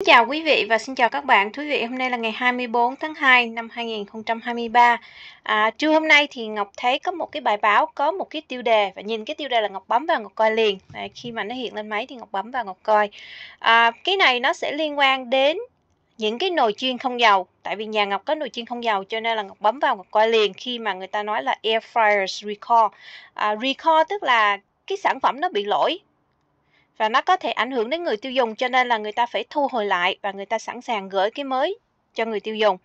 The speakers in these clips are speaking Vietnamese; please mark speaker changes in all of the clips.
Speaker 1: Xin chào quý vị và xin chào các bạn. Thú vị hôm nay là ngày 24 tháng 2 năm 2023. À, trưa hôm nay thì Ngọc thấy có một cái bài báo có một cái tiêu đề và nhìn cái tiêu đề là Ngọc bấm vào Ngọc coi liền. À, khi mà nó hiện lên máy thì Ngọc bấm vào Ngọc coi. À, cái này nó sẽ liên quan đến những cái nồi chiên không dầu tại vì nhà ngọc có nồi chiên không dầu cho nên là ngọc bấm vào ngọc coi liền khi mà người ta nói là air fryers recall à, recall tức là cái sản phẩm nó bị lỗi và nó có thể ảnh hưởng đến người tiêu dùng cho nên là người ta phải thu hồi lại và người ta sẵn sàng gửi cái mới cho người tiêu dùng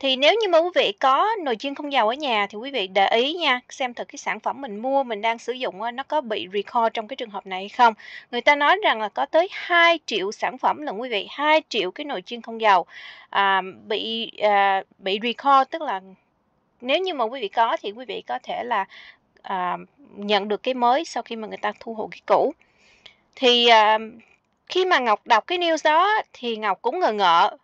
Speaker 1: thì nếu như mà quý vị có nồi chiên không dầu ở nhà thì quý vị để ý nha xem thử cái sản phẩm mình mua mình đang sử dụng nó có bị recall trong cái trường hợp này hay không người ta nói rằng là có tới 2 triệu sản phẩm là quý vị 2 triệu cái nồi chiên không dầu à, bị à, bị recall tức là nếu như mà quý vị có thì quý vị có thể là à, nhận được cái mới sau khi mà người ta thu hồi cái cũ thì uh, khi mà ngọc đọc cái news đó thì ngọc cũng ngờ ngợ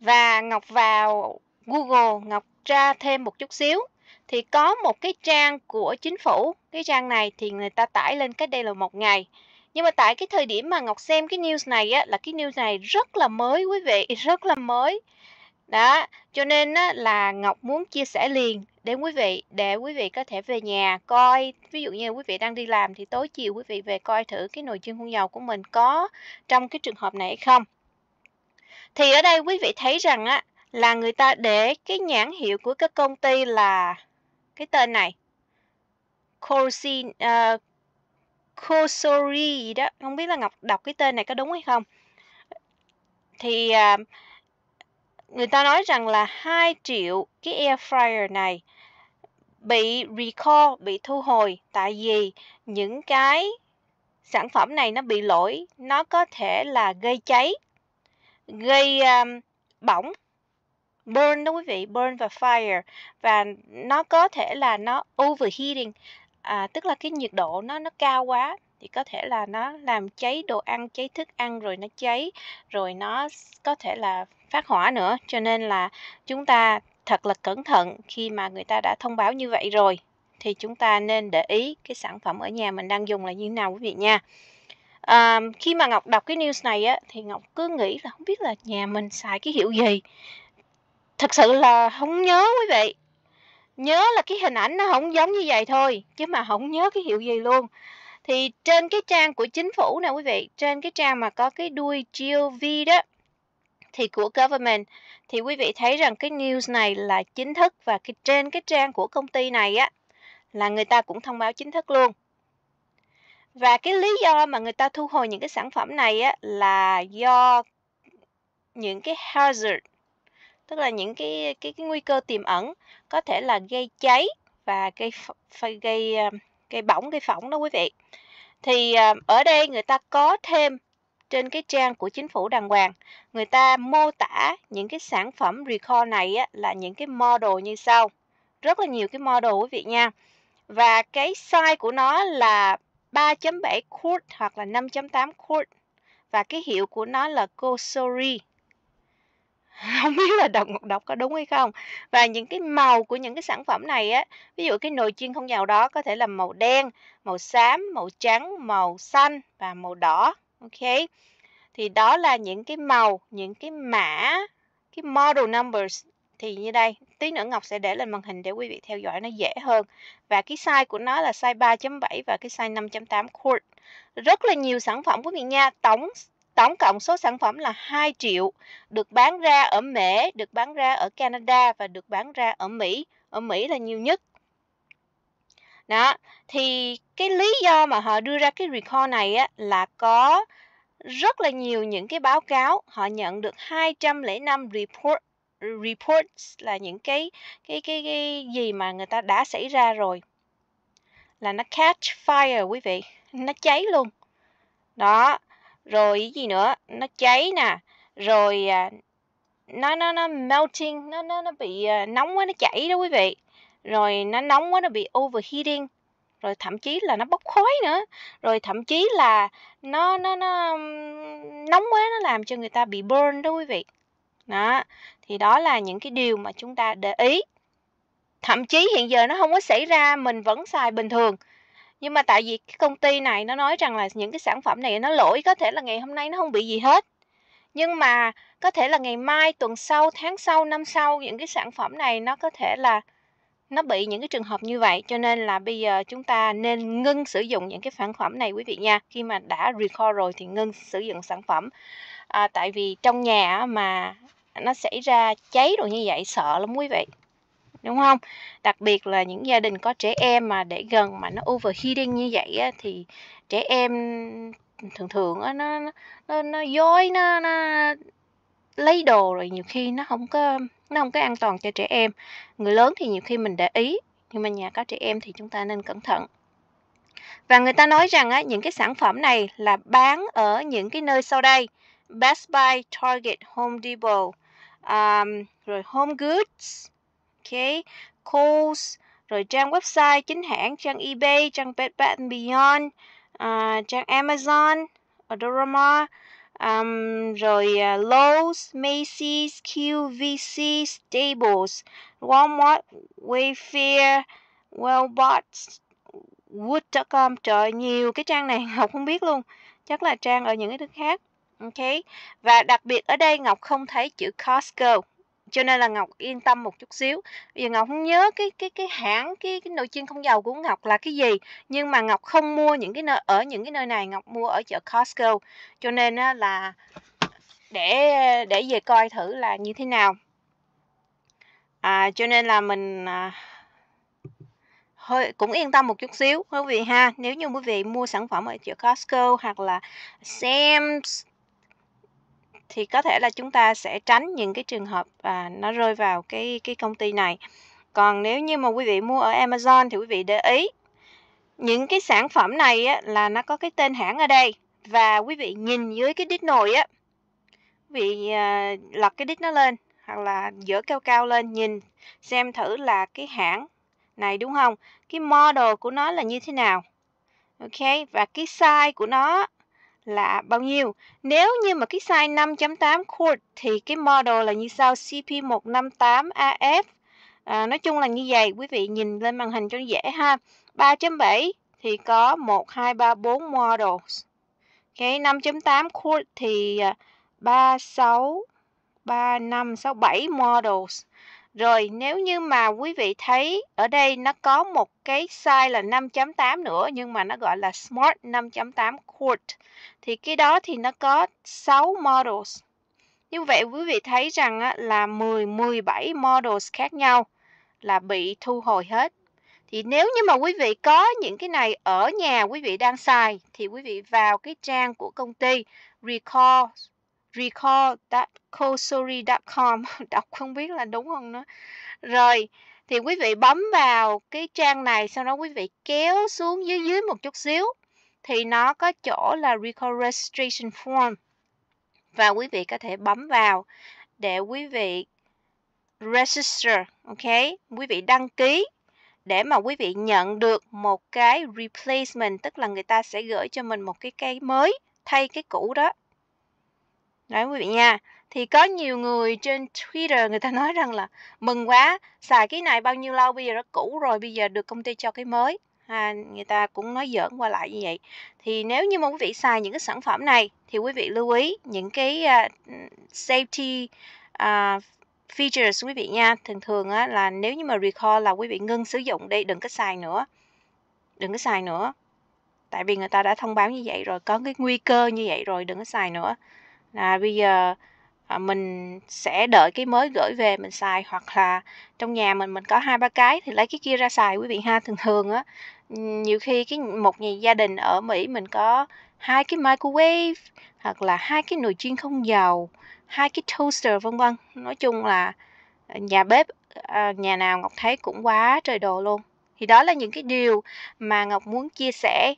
Speaker 1: và ngọc vào google ngọc tra thêm một chút xíu thì có một cái trang của chính phủ cái trang này thì người ta tải lên cách đây là một ngày nhưng mà tại cái thời điểm mà ngọc xem cái news này á là cái news này rất là mới quý vị rất là mới đó cho nên á, là ngọc muốn chia sẻ liền đến quý vị để quý vị có thể về nhà coi ví dụ như quý vị đang đi làm thì tối chiều quý vị về coi thử cái nồi chiên hun dầu của mình có trong cái trường hợp này hay không thì ở đây quý vị thấy rằng á là người ta để cái nhãn hiệu của các công ty là cái tên này Corsin ờ, uh, gì đó không biết là Ngọc đọc cái tên này có đúng hay không thì uh, người ta nói rằng là 2 triệu cái air fryer này bị recall, bị thu hồi tại vì những cái sản phẩm này nó bị lỗi, nó có thể là gây cháy, gây um, bỏng burn đó quý vị burn và fire và nó có thể là nó overheating à, tức là cái nhiệt độ nó nó cao quá thì có thể là nó làm cháy đồ ăn cháy thức ăn rồi nó cháy rồi nó có thể là phát hỏa nữa cho nên là chúng ta thật là cẩn thận khi mà người ta đã thông báo như vậy rồi thì chúng ta nên để ý cái sản phẩm ở nhà mình đang dùng là như thế nào quý vị nha à, khi mà ngọc đọc cái news này á thì ngọc cứ nghĩ là không biết là nhà mình xài cái hiệu gì thật sự là không nhớ quý vị nhớ là cái hình ảnh nó không giống như vậy thôi chứ mà không nhớ cái hiệu gì luôn thì trên cái trang của chính phủ nè quý vị trên cái trang mà có cái đuôi GOV đó thì của government thì quý vị thấy rằng cái news này là chính thức và cái trên cái trang của công ty này á là người ta cũng thông báo chính thức luôn và cái lý do mà người ta thu hồi những cái sản phẩm này á là do những cái hazard tức là những cái cái, cái nguy cơ tiềm ẩn có thể là gây cháy và gây gây, gây ờ, cây bỏng cây phỏng đó quý vị thì à, ở đây người ta có thêm trên cái trang của chính phủ đàng hoàng người ta mô tả những cái sản phẩm recall này á, là những cái model như sau rất là nhiều cái model quý vị nha và cái size của nó là 3.7 quart hoặc là 5.8 quart và cái hiệu của nó là Kosori không biết là độc ngọc độc có đúng hay không và những cái màu của những cái sản phẩm này á ví dụ cái nồi chiên không dầu đó có thể là màu đen màu xám màu trắng màu xanh và màu đỏ ok thì đó là những cái màu những cái mã cái model numbers thì như đây tí nữa ngọc sẽ để lên màn hình để quý vị theo dõi nó dễ hơn và cái size của nó là size 3.7 và cái size 5.8 quart rất là nhiều sản phẩm quý vị nha tổng tổng cộng số sản phẩm là 2 triệu được bán ra ở mỹ được bán ra ở Canada và được bán ra ở Mỹ. Ở Mỹ là nhiều nhất. Đó, thì cái lý do mà họ đưa ra cái recall này á, là có rất là nhiều những cái báo cáo họ nhận được 205 report reports là những cái cái cái cái gì mà người ta đã xảy ra rồi là nó catch fire quý vị nó cháy luôn đó rồi gì nữa nó cháy nè rồi à, nó nó nó melting nó nó nó bị à, nóng quá nó chảy đó quý vị rồi nó nóng quá nó bị overheating rồi thậm chí là nó bốc khói nữa rồi thậm chí là nó nó nó nóng quá nó làm cho người ta bị burn đó quý vị đó thì đó là những cái điều mà chúng ta để ý thậm chí hiện giờ nó không có xảy ra mình vẫn xài bình thường nhưng mà tại vì cái công ty này nó nói rằng là những cái sản phẩm này nó lỗi có thể là ngày hôm nay nó không bị gì hết nhưng mà có thể là ngày mai tuần sau tháng sau năm sau những cái sản phẩm này nó có thể là nó bị những cái trường hợp như vậy cho nên là bây giờ chúng ta nên ngưng sử dụng những cái sản phẩm này quý vị nha khi mà đã recall rồi thì ngưng sử dụng sản phẩm à, tại vì trong nhà mà nó xảy ra cháy rồi như vậy sợ lắm quý vị đúng không đặc biệt là những gia đình có trẻ em mà để gần mà nó overheating như vậy á, thì trẻ em thường thường á, nó nó nó dối nó, nó lấy đồ rồi nhiều khi nó không có nó không có an toàn cho trẻ em người lớn thì nhiều khi mình để ý nhưng mà nhà có trẻ em thì chúng ta nên cẩn thận và người ta nói rằng á, những cái sản phẩm này là bán ở những cái nơi sau đây Best Buy, Target, Home Depot, um, rồi Home Goods, okay Kohl's rồi trang website chính hãng trang eBay trang Bed Bath Beyond uh, trang Amazon Adorama um, rồi uh, Lowe's Macy's QVC Staples Walmart Wayfair Wellbots Wood.com trời nhiều cái trang này Ngọc không biết luôn chắc là trang ở những cái thứ khác ok và đặc biệt ở đây Ngọc không thấy chữ Costco cho nên là ngọc yên tâm một chút xíu bây giờ ngọc không nhớ cái cái cái hãng cái, cái nồi chiên không dầu của ngọc là cái gì nhưng mà ngọc không mua những cái nơi ở những cái nơi này ngọc mua ở chợ costco cho nên là để để về coi thử là như thế nào à, cho nên là mình à, hơi cũng yên tâm một chút xíu quý vị ha nếu như quý vị mua sản phẩm ở chợ Costco hoặc là Sam's thì có thể là chúng ta sẽ tránh những cái trường hợp và nó rơi vào cái cái công ty này còn nếu như mà quý vị mua ở Amazon thì quý vị để ý những cái sản phẩm này á, là nó có cái tên hãng ở đây và quý vị nhìn dưới cái đít nồi á quý vị à, lật cái đít nó lên hoặc là dỡ cao cao lên nhìn xem thử là cái hãng này đúng không cái model của nó là như thế nào ok và cái size của nó là bao nhiêu. Nếu như mà cái size 5.8 quart thì cái model là như sau CP158AF. À, nói chung là như vậy, quý vị nhìn lên màn hình cho dễ ha. 3.7 thì có 1, 2, 3, 4 models. Cái 5.8 quart thì 3, 6, 3, 5, 6, 7 models. Rồi nếu như mà quý vị thấy ở đây nó có một cái size là 5.8 nữa nhưng mà nó gọi là Smart 5.8 Quart thì cái đó thì nó có 6 models. Như vậy quý vị thấy rằng là 10 17 models khác nhau là bị thu hồi hết. Thì nếu như mà quý vị có những cái này ở nhà quý vị đang xài thì quý vị vào cái trang của công ty recall recall.kosori.com đọc không biết là đúng không nữa rồi thì quý vị bấm vào cái trang này sau đó quý vị kéo xuống dưới dưới một chút xíu thì nó có chỗ là recall registration form và quý vị có thể bấm vào để quý vị register ok quý vị đăng ký để mà quý vị nhận được một cái replacement tức là người ta sẽ gửi cho mình một cái cây mới thay cái cũ đó Đấy quý vị nha. Thì có nhiều người trên Twitter người ta nói rằng là mừng quá, xài cái này bao nhiêu lâu bây giờ đã cũ rồi, bây giờ được công ty cho cái mới. À, người ta cũng nói giỡn qua lại như vậy. Thì nếu như mà quý vị xài những cái sản phẩm này thì quý vị lưu ý những cái uh, safety uh, features quý vị nha. Thường thường á, là nếu như mà recall là quý vị ngưng sử dụng đi, đừng có xài nữa. Đừng có xài nữa. Tại vì người ta đã thông báo như vậy rồi, có cái nguy cơ như vậy rồi, đừng có xài nữa là bây giờ à, mình sẽ đợi cái mới gửi về mình xài hoặc là trong nhà mình mình có hai ba cái thì lấy cái kia ra xài quý vị ha thường thường á nhiều khi cái một nhà gia đình ở Mỹ mình có hai cái microwave hoặc là hai cái nồi chiên không dầu hai cái toaster vân vân nói chung là à, nhà bếp à, nhà nào ngọc thấy cũng quá trời đồ luôn thì đó là những cái điều mà ngọc muốn chia sẻ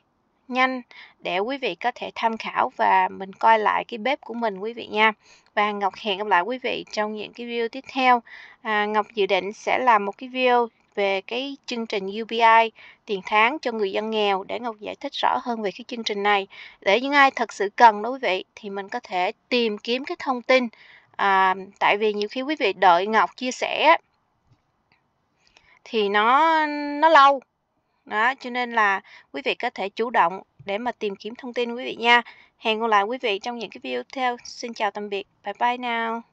Speaker 1: nhanh để quý vị có thể tham khảo và mình coi lại cái bếp của mình quý vị nha và Ngọc hẹn gặp lại quý vị trong những cái video tiếp theo à, Ngọc dự định sẽ làm một cái video về cái chương trình UBI tiền tháng cho người dân nghèo để Ngọc giải thích rõ hơn về cái chương trình này để những ai thật sự cần đối quý vị thì mình có thể tìm kiếm cái thông tin à, tại vì nhiều khi quý vị đợi Ngọc chia sẻ thì nó nó lâu đó cho nên là quý vị có thể chủ động để mà tìm kiếm thông tin quý vị nha hẹn gặp lại quý vị trong những cái video tiếp theo xin chào tạm biệt bye bye nào